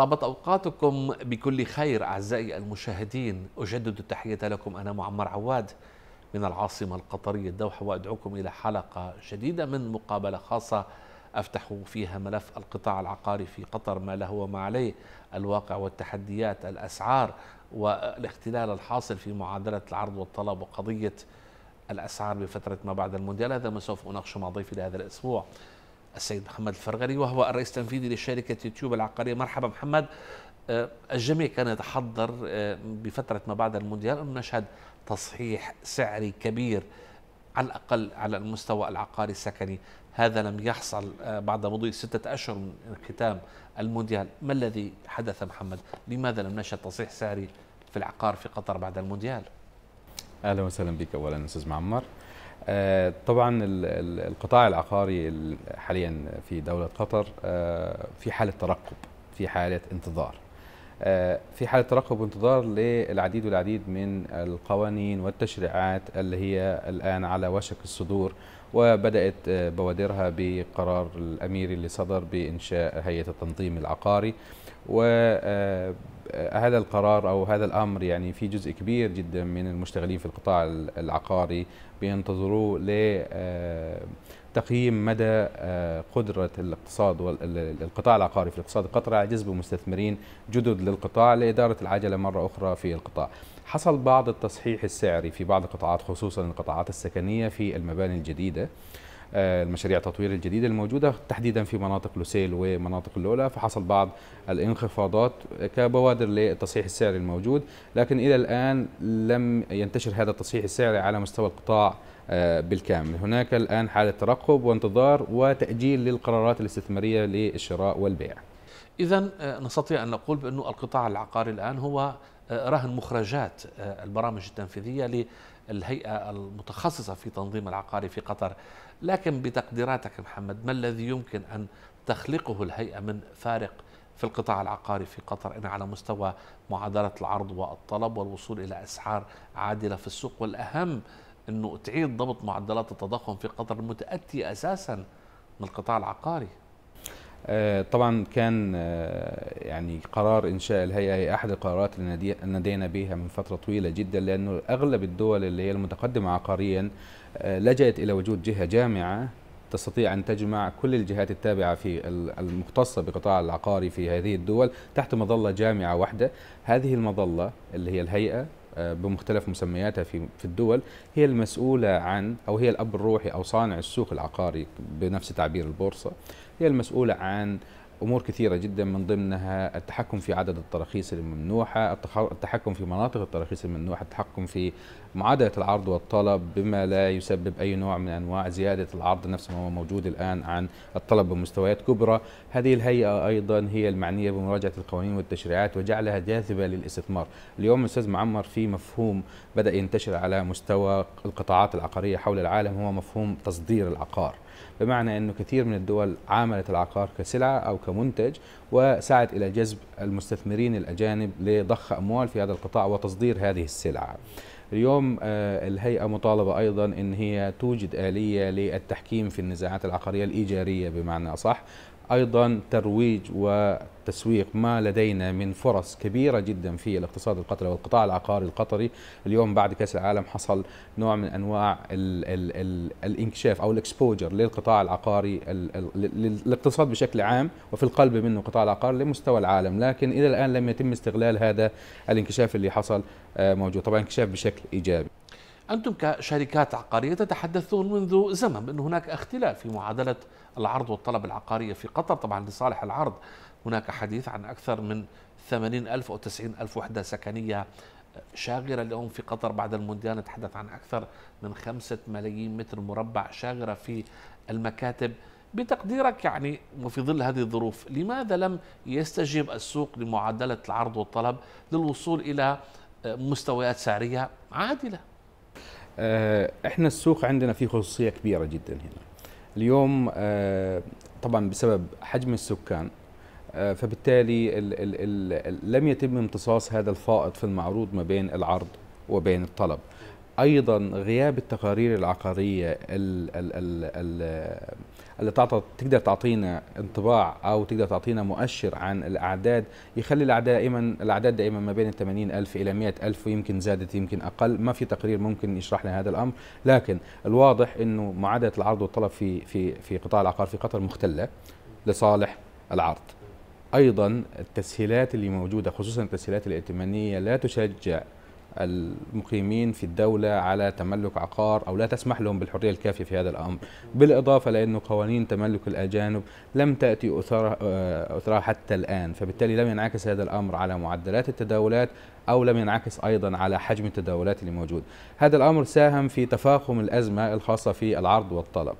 طابت أوقاتكم بكل خير أعزائي المشاهدين أجدد التحية لكم أنا معمر عواد من العاصمة القطرية الدوحة وأدعوكم إلى حلقة جديدة من مقابلة خاصة أفتح فيها ملف القطاع العقاري في قطر ما له وما عليه الواقع والتحديات الأسعار والاختلال الحاصل في معادلة العرض والطلب وقضية الأسعار بفترة ما بعد المونديال هذا ما سوف أناقشه مع ضيفي لهذا الأسبوع السيد محمد الفرغلي وهو الرئيس التنفيذي لشركة يوتيوب العقارية مرحبا محمد آه، الجميع كان يتحضر آه، بفترة ما بعد المونديال أن نشهد تصحيح سعري كبير على الأقل على المستوى العقاري السكني هذا لم يحصل آه، بعد مضي ستة أشهر من ختام المونديال ما الذي حدث محمد لماذا لم نشهد تصحيح سعري في العقار في قطر بعد المونديال أهلا وسهلا بك أولا أستاذ معمر آه، طبعا القطاع العقاري حاليا في دولة قطر آه، في حالة ترقب في حالة انتظار آه، في حالة ترقب وانتظار للعديد والعديد من القوانين والتشريعات اللي هي الآن على وشك الصدور وبدأت بوادرها بقرار الأمير اللي صدر بإنشاء هيئة التنظيم العقاري و آه، آه، هذا القرار او هذا الامر يعني في جزء كبير جدا من المشتغلين في القطاع العقاري بينتظروه آه، لتقييم مدى قدره الاقتصاد والقطاع العقاري في الاقتصاد القطري على جذب مستثمرين جدد للقطاع لاداره العجله مره اخرى في القطاع. حصل بعض التصحيح السعري في بعض القطاعات خصوصا القطاعات السكنيه في المباني الجديده. آه، المشاريع التطوير الجديدة الموجودة تحديدا في مناطق لوسيل ومناطق اللولا فحصل بعض الانخفاضات كبوادر للتصحيح السعري الموجود لكن إلى الآن لم ينتشر هذا التصحيح السعري على مستوى القطاع آه، بالكامل هناك الآن حالة ترقب وانتظار وتأجيل للقرارات الاستثمارية للشراء والبيع إذا آه، نستطيع أن نقول بأن القطاع العقاري الآن هو رهن مخرجات البرامج التنفيذية الهيئة المتخصصة في تنظيم العقاري في قطر لكن بتقديراتك محمد ما الذي يمكن أن تخلقه الهيئة من فارق في القطاع العقاري في قطر إن على مستوى معادلة العرض والطلب والوصول إلى أسعار عادلة في السوق والأهم أنه تعيد ضبط معدلات التضخم في قطر المتأتي أساسا من القطاع العقاري آه، طبعا كان آه، يعني قرار انشاء الهيئه هي احد القرارات اللي نادينا بها من فتره طويله جدا لانه اغلب الدول اللي هي المتقدمه عقاريا آه، لجأت الى وجود جهه جامعه تستطيع أن تجمع كل الجهات التابعة في المختصة بقطاع العقاري في هذه الدول تحت مظلة جامعة واحدة هذه المظلة اللي هي الهيئة آه، بمختلف مسمياتها في في الدول هي المسؤوله عن او هي الاب الروحي او صانع السوق العقاري بنفس تعبير البورصه هي المسؤوله عن امور كثيره جدا من ضمنها التحكم في عدد التراخيص الممنوحه، التحكم في مناطق التراخيص الممنوحه، التحكم في معادله العرض والطلب بما لا يسبب اي نوع من انواع زياده العرض نفس ما هو موجود الان عن الطلب بمستويات كبرى، هذه الهيئه ايضا هي المعنيه بمراجعه القوانين والتشريعات وجعلها جاذبه للاستثمار، اليوم استاذ معمر في مفهوم بدا ينتشر على مستوى القطاعات العقاريه حول العالم هو مفهوم تصدير العقار. بمعنى انه كثير من الدول عاملت العقار كسلعه او كمنتج وسعت الى جذب المستثمرين الاجانب لضخ اموال في هذا القطاع وتصدير هذه السلع. اليوم آه، الهيئة مطالبة أيضا أن هي توجد آلية للتحكيم في النزاعات العقارية الإيجارية بمعنى أصح أيضا ترويج وتسويق ما لدينا من فرص كبيرة جدا في الاقتصاد القطري والقطاع العقاري القطري اليوم بعد كأس العالم حصل نوع من أنواع الـ الـ الـ الانكشاف أو الاكسبوجر للقطاع العقاري للاقتصاد بشكل عام وفي القلب منه قطاع العقاري لمستوى العالم لكن إلى الآن لم يتم استغلال هذا الانكشاف اللي حصل آه، موجود طبعا انكشاف بشكل إيجابي أنتم كشركات عقارية تتحدثون منذ زمن بأن هناك اختلاف في معادلة العرض والطلب العقارية في قطر طبعا لصالح العرض هناك حديث عن أكثر من 80 ألف أو 90 ألف وحدة سكنية شاغرة اليوم في قطر بعد المونديال نتحدث عن أكثر من خمسة ملايين متر مربع شاغرة في المكاتب بتقديرك يعني وفي ظل هذه الظروف لماذا لم يستجيب السوق لمعادلة العرض والطلب للوصول إلى مستويات سعرية عادلة آه، احنا السوق عندنا فيه خصوصيه كبيره جدا هنا اليوم آه، طبعا بسبب حجم السكان آه، فبالتالي الـ الـ الـ لم يتم امتصاص هذا الفائض في المعروض ما بين العرض وبين الطلب ايضا غياب التقارير العقاريه الـ الـ الـ الـ اللي تعطى تقدر تعطينا انطباع او تقدر تعطينا مؤشر عن الاعداد يخلي الاعداد دائما الاعداد دائما ما بين 80 الف الى 100 الف ويمكن زادت يمكن اقل ما في تقرير ممكن يشرح لنا هذا الامر لكن الواضح انه معادله العرض والطلب في في في قطاع العقار في قطر مختله لصالح العرض ايضا التسهيلات اللي موجوده خصوصا التسهيلات الائتمانيه لا تشجع المقيمين في الدولة على تملك عقار أو لا تسمح لهم بالحرية الكافية في هذا الأمر بالإضافة لأن قوانين تملك الأجانب لم تأتي أثرها آه، حتى الآن فبالتالي لم ينعكس هذا الأمر على معدلات التداولات أو لم ينعكس أيضا على حجم التداولات الموجود هذا الأمر ساهم في تفاقم الأزمة الخاصة في العرض والطلب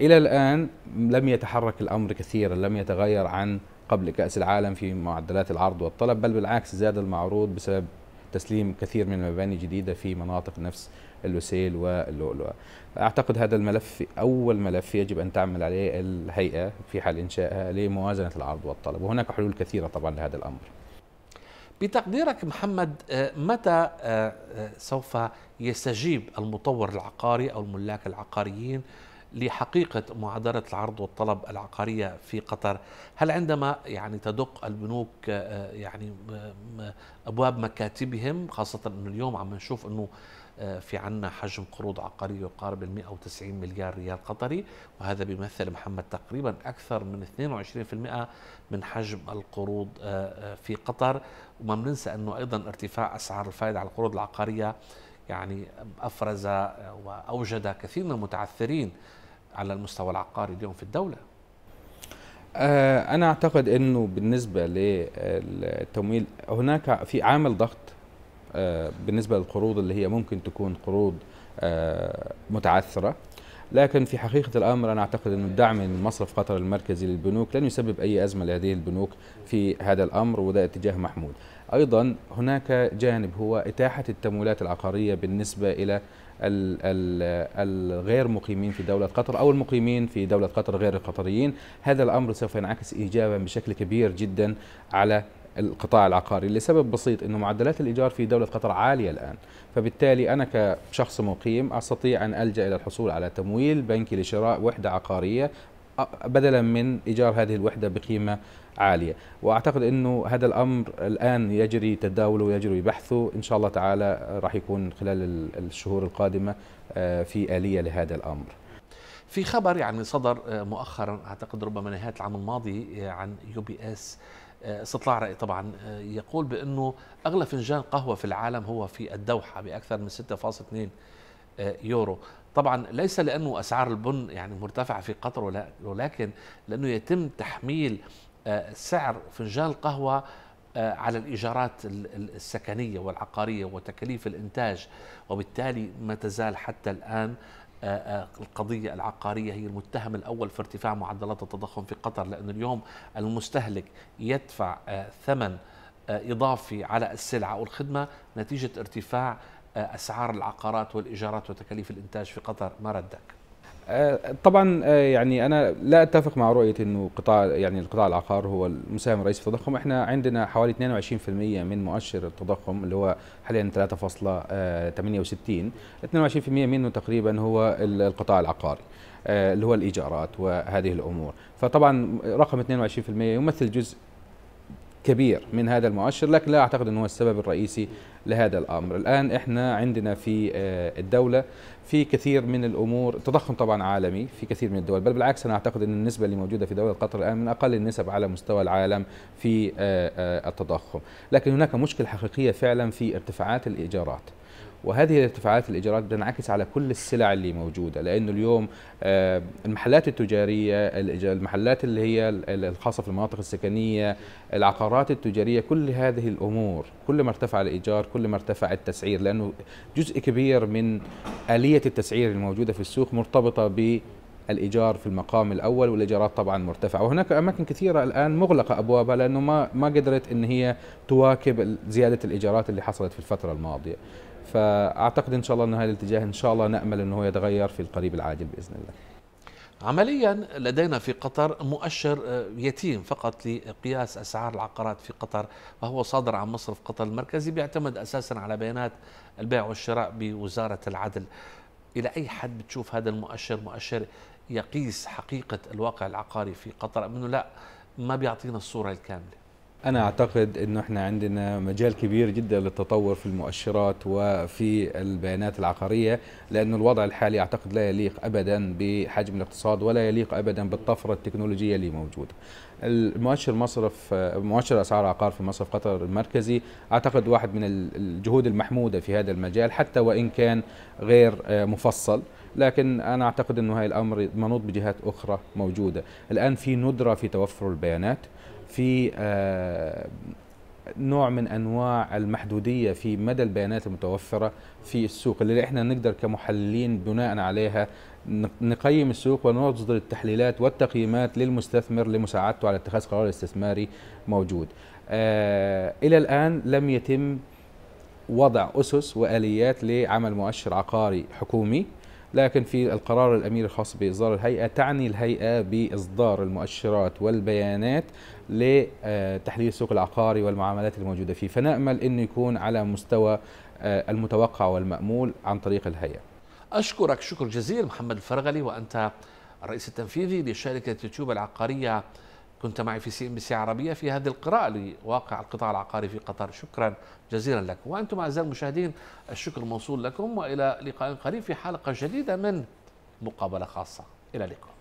إلى الآن لم يتحرك الأمر كثيرا لم يتغير عن قبل كأس العالم في معدلات العرض والطلب بل بالعكس زاد المعروض بسبب تسليم كثير من المباني الجديدة في مناطق نفس اللوسيل واللؤلؤة أعتقد هذا الملف أول ملف يجب أن تعمل عليه الهيئة في حال إنشائها لموازنة العرض والطلب وهناك حلول كثيرة طبعا لهذا الأمر بتقديرك محمد آه، متى آه، آه، سوف يستجيب المطور العقاري أو الملاك العقاريين لحقيقة معادلة العرض والطلب العقارية في قطر هل عندما يعني تدق البنوك آه، يعني أبواب مكاتبهم خاصة أنه اليوم عم نشوف أنه آه، في عنا حجم قروض عقارية يقارب ال 190 مليار ريال قطري وهذا بيمثل محمد تقريبا أكثر من 22% من حجم القروض آه، في قطر وما بننسى أنه أيضا ارتفاع أسعار الفائدة على القروض العقارية يعني أفرز وأوجد كثير من المتعثرين على المستوى العقاري اليوم في الدوله آه، انا اعتقد انه بالنسبه للتمويل هناك في عامل ضغط آه، بالنسبه للقروض اللي هي ممكن تكون قروض آه، متعثره لكن في حقيقة الأمر أنا أعتقد أن الدعم من مصرف قطر المركزي للبنوك لن يسبب أي أزمة لهذه البنوك في هذا الأمر وده اتجاه محمود أيضا هناك جانب هو إتاحة التمويلات العقارية بالنسبة إلى الغير مقيمين في دولة قطر أو المقيمين في دولة قطر غير القطريين هذا الأمر سوف ينعكس إيجابا بشكل كبير جدا على القطاع العقاري لسبب بسيط أن معدلات الإيجار في دولة قطر عالية الآن فبالتالي أنا كشخص مقيم أستطيع أن ألجأ إلى الحصول على تمويل بنكي لشراء وحدة عقارية بدلا من إيجار هذه الوحدة بقيمة عالية وأعتقد أنه هذا الأمر الآن يجري تداوله ويجري بحثه إن شاء الله تعالى راح يكون خلال الشهور القادمة آه، في آلية لهذا الأمر في خبر يعني صدر آه، مؤخرا اعتقد ربما نهايه العام الماضي آه، عن يو بي اس استطلاع رأي طبعا يقول بانه اغلى فنجان قهوه في العالم هو في الدوحه باكثر من 6.2 يورو طبعا ليس لانه اسعار البن يعني مرتفعه في قطر ولكن لانه يتم تحميل آه، سعر فنجان القهوة آه، على الإيجارات السكنية والعقارية وتكاليف الإنتاج وبالتالي ما تزال حتى الآن آه، القضية العقارية هي المتهم الأول في ارتفاع معدلات التضخم في قطر لأن اليوم المستهلك يدفع ثمن إضافي على السلعة أو الخدمة نتيجة ارتفاع أسعار العقارات والإيجارات وتكاليف الإنتاج في قطر ما ردك؟ آه، طبعا آه، يعني انا لا اتفق مع رؤيه انه قطاع يعني القطاع العقار هو المساهم الرئيسي في التضخم، احنا عندنا حوالي 22% من مؤشر التضخم اللي هو حاليا 3.68 22% آه، منه تقريبا هو القطاع العقاري. اللي هو الايجارات وهذه الامور، فطبعا رقم 22% يمثل جزء كبير من هذا المؤشر لكن لا اعتقد انه هو السبب الرئيسي لهذا الامر الان احنا عندنا في الدوله في كثير من الامور التضخم طبعا عالمي في كثير من الدول بل بالعكس انا اعتقد ان النسبه اللي موجوده في دوله قطر الان من اقل النسب على مستوى العالم في آه، آه، التضخم لكن هناك مشكله حقيقيه فعلا في ارتفاعات الايجارات وهذه الارتفاعات الايجارات بتنعكس على كل السلع اللي موجوده لانه اليوم آه، المحلات التجاريه المحلات اللي هي الخاصه في المناطق السكنيه العقارات التجاريه كل هذه الامور كل ما ارتفع الايجار كل ما ارتفع التسعير لانه جزء كبير من اليه آلية التسعير الموجودة في السوق مرتبطة بالإيجار في المقام الأول والإيجارات طبعا مرتفعة وهناك أماكن كثيرة الآن مغلقة أبوابها لأنه ما ما قدرت أن هي تواكب زيادة الإيجارات اللي حصلت في الفترة الماضية فأعتقد إن شاء الله أن هذا الاتجاه إن شاء الله نأمل أنه يتغير في القريب العاجل بإذن الله عمليا لدينا في قطر مؤشر آه، يتيم فقط لقياس اسعار العقارات في قطر وهو صادر عن مصرف قطر المركزي بيعتمد اساسا على بيانات البيع والشراء بوزاره العدل إلى أي حد بتشوف هذا المؤشر مؤشر يقيس حقيقة الواقع العقاري في قطر أم لا ما بيعطينا الصورة الكاملة أنا أعتقد أنه إحنا عندنا مجال كبير جدا للتطور في المؤشرات وفي البيانات العقارية لأن الوضع الحالي أعتقد لا يليق أبدا بحجم الاقتصاد ولا يليق أبدا بالطفرة التكنولوجية اللي موجودة المؤشر مصرف مؤشر اسعار العقار في مصرف قطر المركزي اعتقد واحد من الجهود المحموده في هذا المجال حتى وان كان غير آه، مفصل لكن انا اعتقد انه هذا الامر منوط بجهات اخرى موجوده الان في ندره في توفر البيانات في آه، نوع من انواع المحدوديه في مدى البيانات المتوفره في السوق اللي احنا نقدر كمحللين بناء عليها نقيم السوق ونصدر التحليلات والتقييمات للمستثمر لمساعدته على اتخاذ قرار استثماري موجود. آه، الى الان لم يتم وضع اسس واليات لعمل مؤشر عقاري حكومي لكن في القرار الأمير الخاص بإصدار الهيئة تعني الهيئة بإصدار المؤشرات والبيانات لتحليل السوق العقاري والمعاملات الموجودة فيه فنأمل أنه يكون على مستوى آه، المتوقع والمأمول عن طريق الهيئة أشكرك شكر جزيل محمد الفرغلي وأنت الرئيس التنفيذي لشركة يوتيوب العقارية كنت معي في سي ام بي سي عربيه في هذه القراءه لواقع القطاع العقاري في قطر شكرا جزيلا لكم وانتم اعزائي المشاهدين الشكر موصول لكم والى لقاء قريب في حلقه جديده من مقابله خاصه الى اللقاء